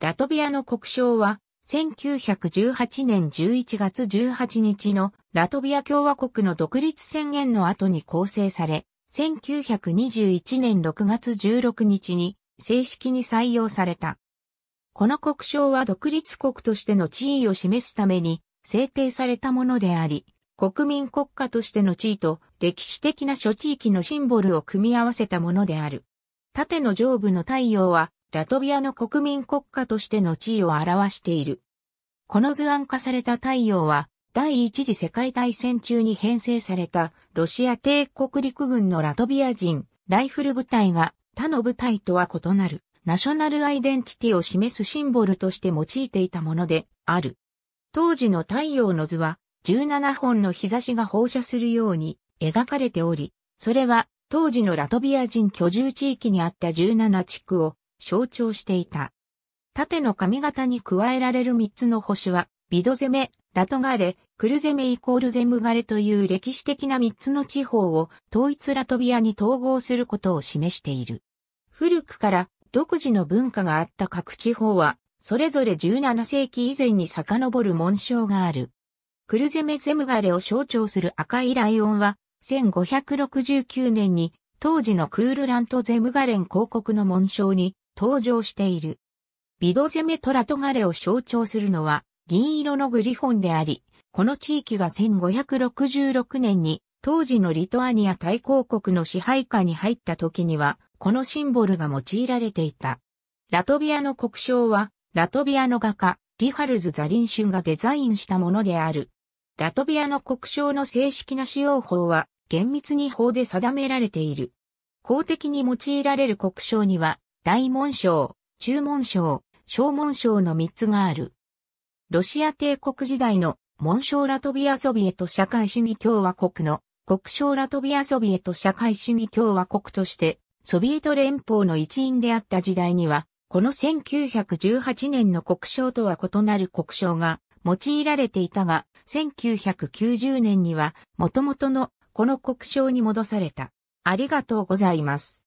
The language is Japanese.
ラトビアの国章は、1918年11月18日のラトビア共和国の独立宣言の後に構成され、1921年6月16日に正式に採用された。この国章は独立国としての地位を示すために制定されたものであり、国民国家としての地位と歴史的な諸地域のシンボルを組み合わせたものである。縦の上部の太陽はラトビアの国民国家としての地位を表している。この図案化された太陽は、第一次世界大戦中に編成されたロシア帝国陸軍のラトビア人、ライフル部隊が他の部隊とは異なるナショナルアイデンティティを示すシンボルとして用いていたものである。当時の太陽の図は17本の日差しが放射するように描かれており、それは当時のラトビア人居住地域にあった17地区を象徴していた。縦の髪型に加えられる3つの星は、ビドゼメ、ラトガレ、クルゼメイコールゼムガレという歴史的な3つの地方を統一ラトビアに統合することを示している。古くから独自の文化があった各地方は、それぞれ17世紀以前に遡る紋章がある。クルゼメゼムガレを象徴する赤いライオンは、1569年に当時のクールラントゼムガレン広告の紋章に登場している。ビドゼメトラトガレを象徴するのは銀色のグリフォンであり、この地域が1566年に当時のリトアニア大公国の支配下に入った時には、このシンボルが用いられていた。ラトビアの国章は、ラトビアの画家、リハルズ・ザリンシュンがデザインしたものである。ラトビアの国章の正式な使用法は、厳密に法で定められている。公的に用いられる国章には、大紋章、中紋章、小紋章の3つがある。ロシア帝国時代の紋章ラトビアソビエト社会主義共和国の国章ラトビアソビエト社会主義共和国としてソビエト連邦の一員であった時代には、この1918年の国章とは異なる国章が用いられていたが、1990年には元々のこの国章に戻された。ありがとうございます。